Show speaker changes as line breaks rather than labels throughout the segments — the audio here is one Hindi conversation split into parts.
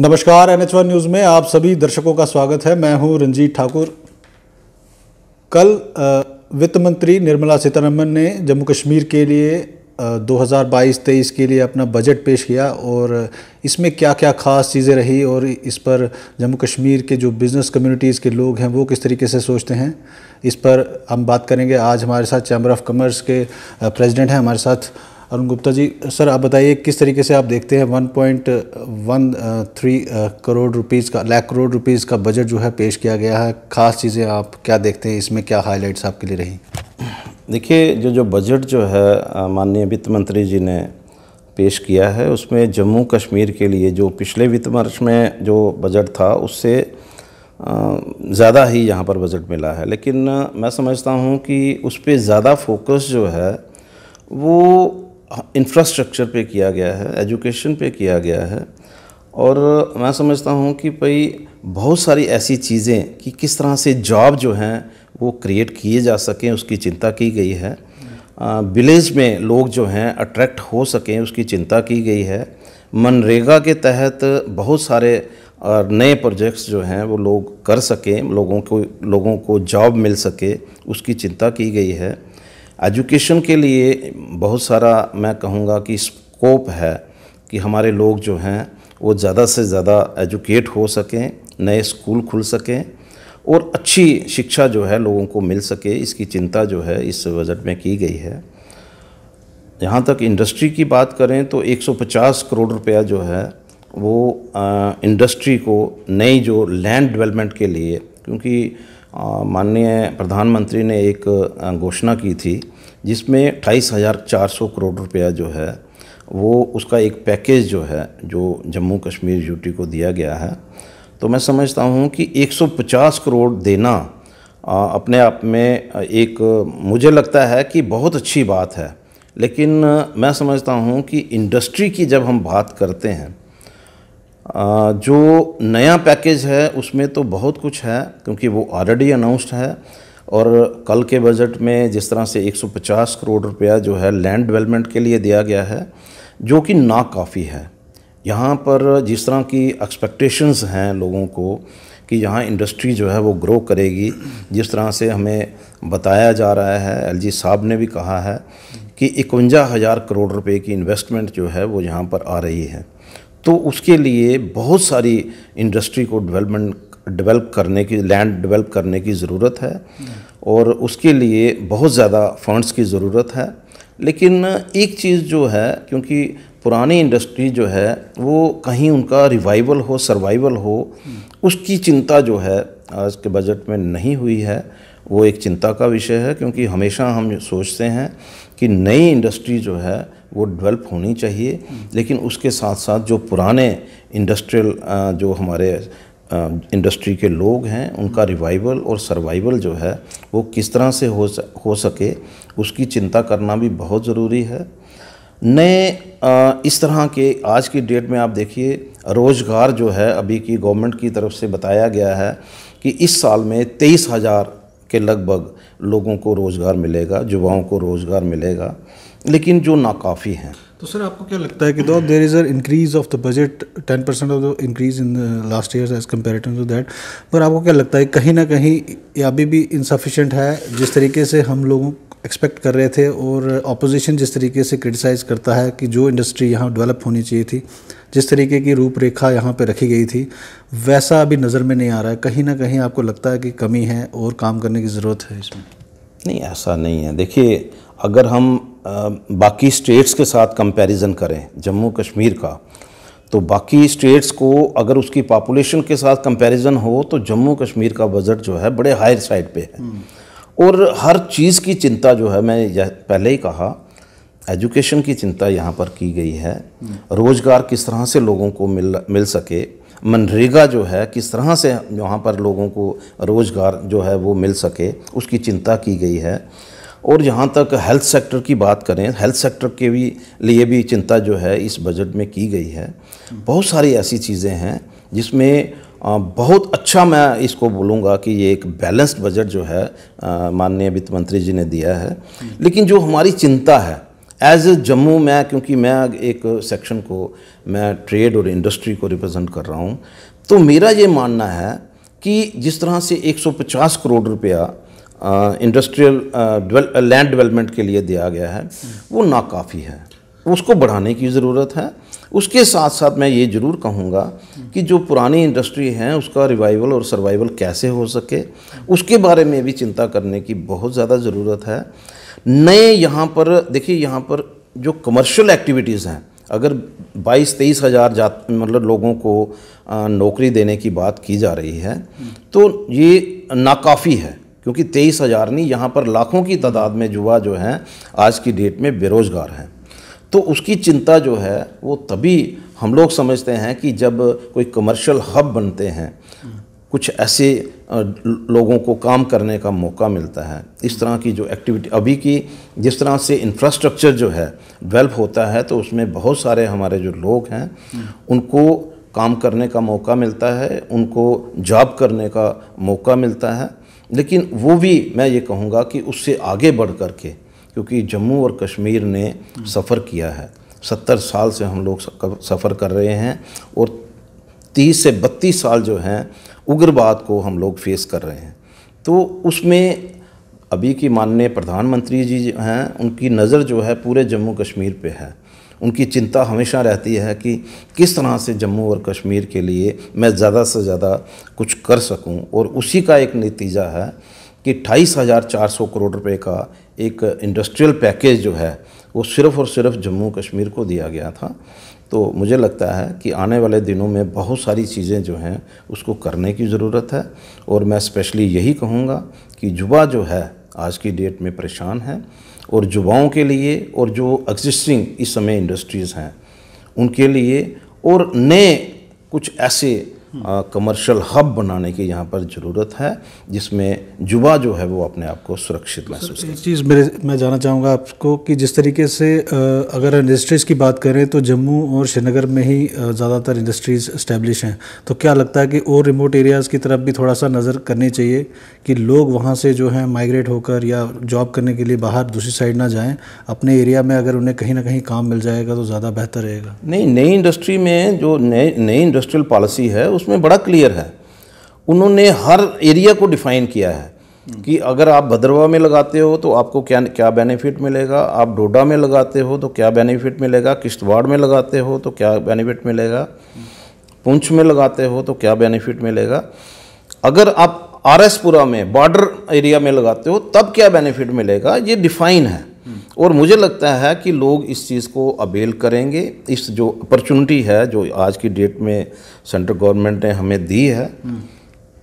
नमस्कार एन एच वन न्यूज़ में आप सभी दर्शकों का स्वागत है मैं हूं रंजीत ठाकुर कल वित्त मंत्री निर्मला सीतारमन ने जम्मू कश्मीर के लिए 2022-23 के लिए अपना बजट पेश किया और इसमें क्या क्या खास चीज़ें रही और इस पर जम्मू कश्मीर के जो बिज़नेस कम्युनिटीज़ के लोग हैं वो किस तरीके से सोचते हैं इस पर हम बात करेंगे आज हमारे साथ चैम्बर ऑफ कॉमर्स के प्रेजिडेंट हैं हमारे साथ अरुण गुप्ता जी सर आप बताइए किस तरीके से आप देखते हैं 1.13 करोड़ रुपीस का लाख करोड़ रुपीस का बजट जो है पेश किया गया है खास चीज़ें आप क्या देखते हैं इसमें क्या हाईलाइट्स आपके लिए रही
देखिए जो जो बजट जो है माननीय वित्त मंत्री जी ने पेश किया है उसमें जम्मू कश्मीर के लिए जो पिछले वित्त वर्ष में जो बजट था उससे ज़्यादा ही यहाँ पर बजट मिला है लेकिन मैं समझता हूँ कि उस पर ज़्यादा फोकस जो है वो इंफ्रास्ट्रक्चर पे किया गया है एजुकेशन पे किया गया है और मैं समझता हूँ कि भाई बहुत सारी ऐसी चीज़ें कि किस तरह से जॉब जो हैं वो क्रिएट किए जा सकें उसकी चिंता की गई है विलेज में लोग जो हैं अट्रैक्ट हो सकें उसकी चिंता की गई है मनरेगा के तहत बहुत सारे और नए प्रोजेक्ट्स जो हैं वो लोग कर सकें लोगों को लोगों को जॉब मिल सके उसकी चिंता की गई है एजुकेशन के लिए बहुत सारा मैं कहूँगा कि स्कोप है कि हमारे लोग जो हैं वो ज़्यादा से ज़्यादा एजुकेट हो सकें नए स्कूल खुल सकें और अच्छी शिक्षा जो है लोगों को मिल सके इसकी चिंता जो है इस बजट में की गई है यहाँ तक इंडस्ट्री की बात करें तो 150 करोड़ रुपया जो है वो आ, इंडस्ट्री को नई जो लैंड डेवलपमेंट के लिए क्योंकि माननीय प्रधानमंत्री ने एक घोषणा की थी जिसमें अट्ठाईस हज़ार चार सौ करोड़ रुपया जो है वो उसका एक पैकेज जो है जो जम्मू कश्मीर यूटी को दिया गया है तो मैं समझता हूँ कि 150 करोड़ देना अपने आप में एक मुझे लगता है कि बहुत अच्छी बात है लेकिन मैं समझता हूँ कि इंडस्ट्री की जब हम बात करते हैं जो नया पैकेज है उसमें तो बहुत कुछ है क्योंकि वो ऑलरेडी अनाउंस्ड है और कल के बजट में जिस तरह से 150 करोड़ रुपया जो है लैंड डेवलपमेंट के लिए दिया गया है जो कि ना काफ़ी है यहाँ पर जिस तरह की एक्सपेक्टेशंस हैं लोगों को कि यहाँ इंडस्ट्री जो है वो ग्रो करेगी जिस तरह से हमें बताया जा रहा है एलजी साहब ने भी कहा है कि इकवंजा हज़ार करोड़ रुपए की इन्वेस्टमेंट जो है वो यहाँ पर आ रही है तो उसके लिए बहुत सारी इंडस्ट्री को डेवलपमेंट डेवलप करने की लैंड डेवलप करने की ज़रूरत है और उसके लिए बहुत ज़्यादा फंड्स की ज़रूरत है लेकिन एक चीज़ जो है क्योंकि पुरानी इंडस्ट्री जो है वो कहीं उनका रिवाइवल हो सर्वाइवल हो उसकी चिंता जो है आज के बजट में नहीं हुई है वो एक चिंता का विषय है क्योंकि हमेशा हम सोचते हैं कि नई इंडस्ट्री जो है वो डेवलप होनी चाहिए लेकिन उसके साथ साथ जो पुराने इंडस्ट्रियल जो हमारे इंडस्ट्री के लोग हैं उनका रिवाइवल और सर्वाइवल जो है वो किस तरह से हो हो सके उसकी चिंता करना भी बहुत ज़रूरी है नए इस तरह के आज की डेट में आप देखिए रोज़गार जो है अभी की गवर्नमेंट की तरफ से बताया गया है कि इस साल में तेईस हज़ार के लगभग लोगों को रोज़गार मिलेगा युवाओं को रोज़गार मिलेगा लेकिन जो नाकाफ़ी हैं
तो सर आपको क्या लगता है कि though there is a increase of the budget ten percent of the increase in last year as compared to that पर आपको क्या लगता है कहीं ना कहीं अभी भी इनसफिशेंट है जिस तरीके से हम लोगों एक्सपेक्ट कर रहे थे और अपोजिशन जिस तरीके से क्रिटिसाइज करता है कि जो इंडस्ट्री यहाँ डेवलप होनी चाहिए थी जिस तरीके की रूपरेखा यहाँ पर रखी गई थी वैसा अभी नज़र में नहीं आ रहा है कहीं ना कहीं आपको लगता है कि कमी है और काम करने की ज़रूरत है इसमें
नहीं ऐसा नहीं है देखिए अगर हम बाकी स्टेट्स के साथ कंपैरिजन करें जम्मू कश्मीर का तो बाकी स्टेट्स को अगर उसकी पॉपुलेशन के साथ कंपैरिजन हो तो जम्मू कश्मीर का बजट जो है बड़े हायर साइड पे है हम्म। और हर चीज़ की चिंता जो है मैं पहले ही कहा एजुकेशन की चिंता यहाँ पर की गई है हम्म। रोज़गार किस तरह से लोगों को मिल मिल सके मनरेगा जो है किस तरह से यहाँ पर लोगों को रोज़गार जो है वो मिल सके उसकी चिंता की गई है और जहाँ तक हेल्थ सेक्टर की बात करें हेल्थ सेक्टर के भी लिए भी चिंता जो है इस बजट में की गई है बहुत सारी ऐसी चीज़ें हैं जिसमें बहुत अच्छा मैं इसको बोलूँगा कि ये एक बैलेंस्ड बजट जो है माननीय वित्त मंत्री जी ने दिया है लेकिन जो हमारी चिंता है एज ए जम्मू मैं क्योंकि मैं एक सेक्शन को मैं ट्रेड और इंडस्ट्री को रिप्रेजेंट कर रहा हूँ तो मेरा ये मानना है कि जिस तरह से 150 करोड़ रुपया इंडस्ट्रियल लैंड डेवलपमेंट के लिए दिया गया है वो नाकाफ़ी है उसको बढ़ाने की ज़रूरत है उसके साथ साथ मैं ये ज़रूर कहूँगा कि जो पुरानी इंडस्ट्री हैं उसका रिवाइवल और सर्वाइवल कैसे हो सके उसके बारे में भी चिंता करने की बहुत ज़्यादा ज़रूरत है नए यहाँ पर देखिए यहाँ पर जो कमर्शियल एक्टिविटीज़ हैं अगर 22 तेईस हज़ार जा मतलब लोगों को नौकरी देने की बात की जा रही है तो ये नाकाफ़ी है क्योंकि तेईस हज़ार नहीं यहाँ पर लाखों की तादाद में युवा जो हैं आज की डेट में बेरोज़गार हैं तो उसकी चिंता जो है वो तभी हम लोग समझते हैं कि जब कोई कमर्शियल हब बनते हैं कुछ ऐसे लोगों को काम करने का मौका मिलता है इस तरह की जो एक्टिविटी अभी की जिस तरह से इंफ्रास्ट्रक्चर जो है डेवलप होता है तो उसमें बहुत सारे हमारे जो लोग हैं उनको काम करने का मौका मिलता है उनको जॉब करने का मौका मिलता है लेकिन वो भी मैं ये कहूँगा कि उससे आगे बढ़ कर के क्योंकि जम्मू और कश्मीर ने सफ़र किया है सत्तर साल से हम लोग सफ़र कर रहे हैं और तीस से बत्तीस साल जो हैं उग्रवाद को हम लोग फेस कर रहे हैं तो उसमें अभी की माननीय प्रधानमंत्री जी हैं उनकी नज़र जो है पूरे जम्मू कश्मीर पे है उनकी चिंता हमेशा रहती है कि किस तरह से जम्मू और कश्मीर के लिए मैं ज़्यादा से ज़्यादा कुछ कर सकूं और उसी का एक नतीजा है कि अट्ठाईस हज़ार चार सौ करोड़ रुपए का एक इंडस्ट्रियल पैकेज जो है वो सिर्फ़ और सिर्फ जम्मू कश्मीर को दिया गया था तो मुझे लगता है कि आने वाले दिनों में बहुत सारी चीज़ें जो हैं उसको करने की ज़रूरत है और मैं स्पेशली यही कहूँगा कि युवा जो है आज की डेट में परेशान है और युवाओं के लिए और जो एग्जिस्टिंग इस समय इंडस्ट्रीज़ हैं उनके लिए और नए कुछ ऐसे कमर्शियल हब बनाने की यहाँ पर ज़रूरत है जिसमें युवा जो है वो अपने आप को सुरक्षित महसूस
एक चीज़ मेरे मैं जानना चाहूँगा आपको कि जिस तरीके से अगर इंडस्ट्रीज़ की बात करें तो जम्मू और श्रीनगर में ही ज़्यादातर इंडस्ट्रीज़ इस्टेब्लिश हैं तो क्या लगता है कि और रिमोट एरियाज़ की तरफ भी थोड़ा सा नज़र करनी चाहिए कि लोग वहाँ से जो है माइग्रेट होकर या जॉब करने के लिए बाहर दूसरी साइड ना जाएँ अपने एरिया में अगर उन्हें कहीं ना कहीं काम मिल जाएगा तो ज़्यादा बेहतर रहेगा
नहीं नई इंडस्ट्री में जो नई नई इंडस्ट्रियल पॉलिसी है उस उसमें बड़ा क्लियर है उन्होंने हर एरिया को डिफाइन किया है कि अगर आप भद्रवा में लगाते हो तो आपको क्या क्या बेनिफिट मिलेगा आप डोडा में लगाते हो तो क्या बेनिफिट मिलेगा किश्तवाड़ में लगाते हो तो क्या बेनिफिट मिलेगा पुंछ में लगाते हो तो क्या बेनिफिट मिलेगा अगर आप एसपुरा में बॉर्डर एरिया में लगाते हो तब क्या बेनिफिट मिलेगा ये डिफाइन है और मुझे लगता है कि लोग इस चीज़ को अवेल करेंगे इस जो अपॉर्चुनिटी है जो आज की डेट में सेंट्रल गवर्नमेंट ने हमें दी है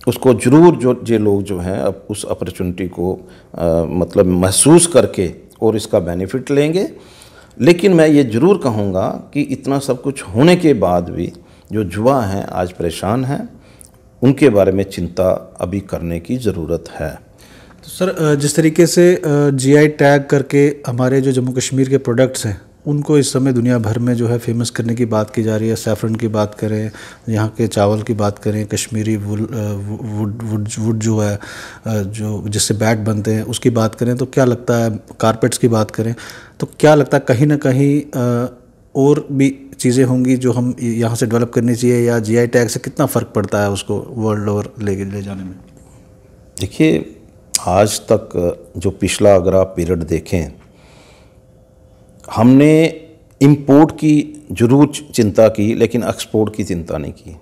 उसको ज़रूर जो ये लोग जो हैं अब उस अपॉर्चुनिटी को आ, मतलब महसूस करके और इसका बेनिफिट लेंगे लेकिन मैं ये ज़रूर कहूँगा कि इतना सब कुछ होने के बाद भी जो युवा हैं आज परेशान हैं उनके बारे में चिंता अभी करने की ज़रूरत है
तो सर जिस तरीके से जीआई टैग करके हमारे जो जम्मू कश्मीर के प्रोडक्ट्स हैं उनको इस समय दुनिया भर में जो है फेमस करने की बात की जा रही है सैफरन की बात करें यहाँ के चावल की बात करें कश्मीरी वुल वुड वुड वुड जो है जो जिससे बैट बनते हैं उसकी बात करें तो क्या लगता है कारपेट्स की बात करें तो क्या लगता है कहीं ना कहीं और भी चीज़ें होंगी जो हम यहाँ से डेवलप करनी चाहिए या जी टैग से कितना फ़र्क पड़ता है उसको वर्ल्ड ओवर ले ले जाने में
देखिए आज तक जो पिछला अगर आप पीरियड देखें हमने इंपोर्ट की जरूर चिंता की लेकिन एक्सपोर्ट की चिंता नहीं की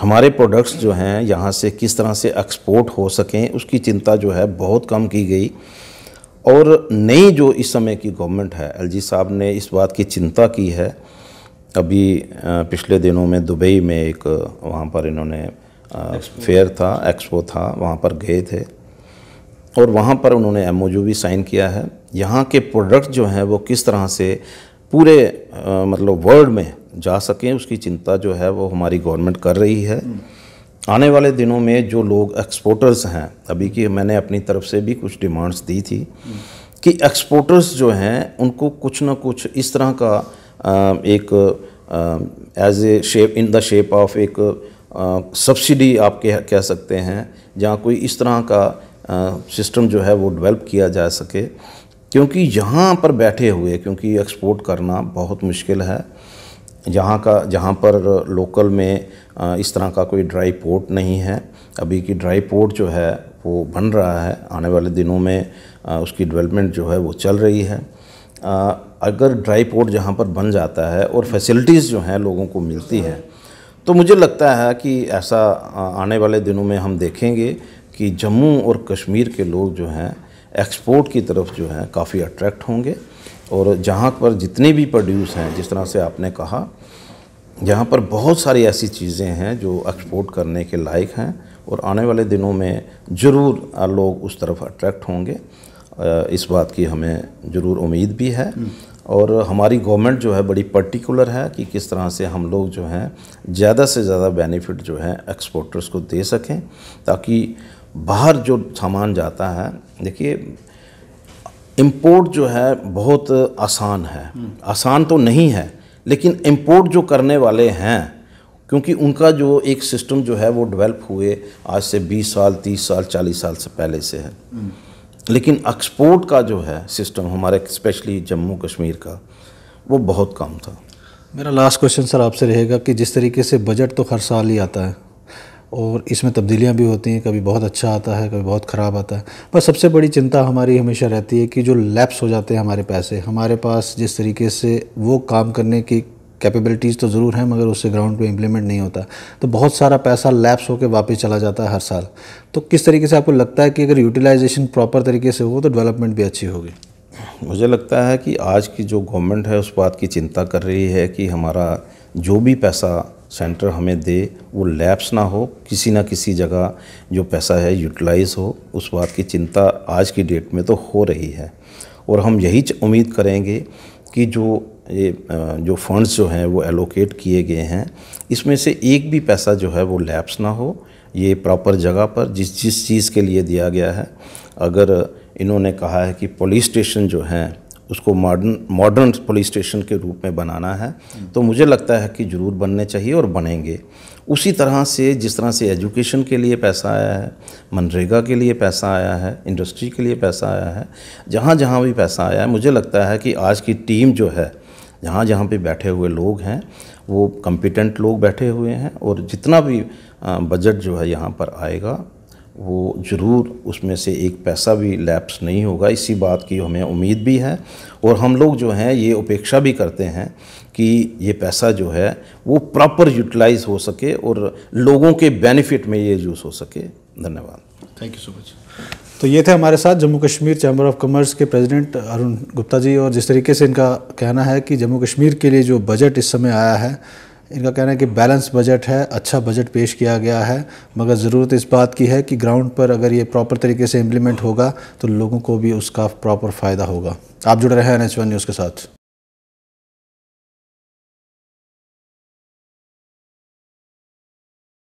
हमारे प्रोडक्ट्स जो हैं यहाँ से किस तरह से एक्सपोर्ट हो सकें उसकी चिंता जो है बहुत कम की गई और नई जो इस समय की गवर्नमेंट है एलजी साहब ने इस बात की चिंता की है अभी पिछले दिनों में दुबई में एक वहाँ पर इन्होंने फेयर था एक्सपो था वहाँ पर गए थे और वहाँ पर उन्होंने एम भी साइन किया है यहाँ के प्रोडक्ट जो हैं वो किस तरह से पूरे आ, मतलब वर्ल्ड में जा सकें उसकी चिंता जो है वो हमारी गवर्नमेंट कर रही है आने वाले दिनों में जो लोग एक्सपोर्टर्स हैं अभी की मैंने अपनी तरफ से भी कुछ डिमांड्स दी थी कि एक्सपोर्टर्स जो हैं उनको कुछ ना कुछ इस तरह का आ, एक as a shape in the shape of एक सब्सिडी आप कह कह सकते हैं जहाँ कोई इस तरह का सिस्टम जो है वो डेवलप किया जा सके क्योंकि यहाँ पर बैठे हुए क्योंकि एक्सपोर्ट करना बहुत मुश्किल है यहाँ का जहाँ पर लोकल में इस तरह का कोई ड्राई पोर्ट नहीं है अभी की ड्राई पोर्ट जो है वो बन रहा है आने वाले दिनों में उसकी डेवलपमेंट जो है वो चल रही है अगर ड्राई पोर्ट जहाँ पर बन जाता है और फैसिलिटीज़ जो हैं लोगों को मिलती है तो मुझे लगता है कि ऐसा आने वाले दिनों में हम देखेंगे कि जम्मू और कश्मीर के लोग जो हैं एक्सपोर्ट की तरफ जो हैं काफ़ी अट्रैक्ट होंगे और जहाँ पर जितने भी प्रोड्यूस हैं जिस तरह से आपने कहा यहाँ पर बहुत सारी ऐसी चीज़ें हैं जो एक्सपोर्ट करने के लायक हैं और आने वाले दिनों में ज़रूर लोग उस तरफ अट्रैक्ट होंगे इस बात की हमें ज़रूर उम्मीद भी है और हमारी गवर्नमेंट जो है बड़ी पर्टिकुलर है कि किस तरह से हम लोग जो हैं ज़्यादा से ज़्यादा बेनिफिट जो है एक्सपोर्टर्स को दे सकें ताकि बाहर जो सामान जाता है देखिए इम्पोर्ट जो है बहुत आसान है हम्म। आसान तो नहीं है लेकिन इम्पोर्ट जो करने वाले हैं क्योंकि उनका जो एक सिस्टम जो है वो डेवलप हुए आज से 20 साल 30 साल 40 साल से पहले से है हम्म। लेकिन एक्सपोर्ट का जो है सिस्टम हमारे स्पेशली जम्मू कश्मीर का वो बहुत कम था
मेरा लास्ट क्वेश्चन सर आपसे रहेगा कि जिस तरीके से बजट तो हर साल ही आता है और इसमें तब्दीलियां भी होती हैं कभी बहुत अच्छा आता है कभी बहुत ख़राब आता है पर सबसे बड़ी चिंता हमारी हमेशा रहती है कि जो लैप्स हो जाते हैं हमारे पैसे हमारे पास जिस तरीके से वो काम करने की कैपेबिलिटीज़ तो ज़रूर हैं मगर उससे ग्राउंड पे इम्प्लीमेंट नहीं होता तो बहुत सारा पैसा लैप्स होकर वापस चला जाता है हर साल तो किस तरीके से आपको लगता है कि अगर यूटिलाइजेशन प्रॉपर तरीके से हो तो डेवलपमेंट भी अच्छी होगी
मुझे लगता है कि आज की जो गवर्नमेंट है उस बात की चिंता कर रही है कि हमारा जो भी पैसा सेंटर हमें दे वो लैप्स ना हो किसी ना किसी जगह जो पैसा है यूटिलाइज हो उस बात की चिंता आज की डेट में तो हो रही है और हम यही उम्मीद करेंगे कि जो ये जो फंड्स जो हैं वो एलोकेट किए गए हैं इसमें से एक भी पैसा जो है वो लैप्स ना हो ये प्रॉपर जगह पर जिस जिस चीज़ के लिए दिया गया है अगर इन्होंने कहा है कि पुलिस स्टेशन जो हैं उसको मॉडर्न मॉडर्न पुलिस स्टेशन के रूप में बनाना है तो मुझे लगता है कि ज़रूर बनने चाहिए और बनेंगे उसी तरह से जिस तरह से एजुकेशन के लिए पैसा आया है मनरेगा के लिए पैसा आया है इंडस्ट्री के लिए पैसा आया है जहाँ जहाँ भी पैसा आया है मुझे लगता है कि आज की टीम जो है जहाँ जहाँ पे बैठे हुए लोग हैं वो कम्पिटेंट लोग बैठे हुए हैं और जितना भी बजट जो है यहाँ पर आएगा वो ज़रूर उसमें से एक पैसा भी लैप्स नहीं होगा इसी बात की हमें उम्मीद भी है और हम लोग जो हैं ये उपेक्षा भी करते हैं कि ये पैसा जो है वो प्रॉपर यूटिलाइज हो सके और लोगों के बेनिफिट में ये यूज़ हो सके धन्यवाद
थैंक यू सो मच तो ये थे हमारे साथ Jammu Kashmir chamber of commerce के प्रेसिडेंट अरुण गुप्ता जी और जिस तरीके से इनका कहना है कि जम्मू कश्मीर के लिए जो बजट इस समय आया है इनका कहना है कि बैलेंस बजट है अच्छा बजट पेश किया गया है मगर ज़रूरत इस बात की है कि ग्राउंड पर अगर ये प्रॉपर तरीके से इम्प्लीमेंट होगा तो लोगों को भी उसका प्रॉपर फ़ायदा होगा आप जुड़ रहे हैं एन एच वन न्यूज़ के साथ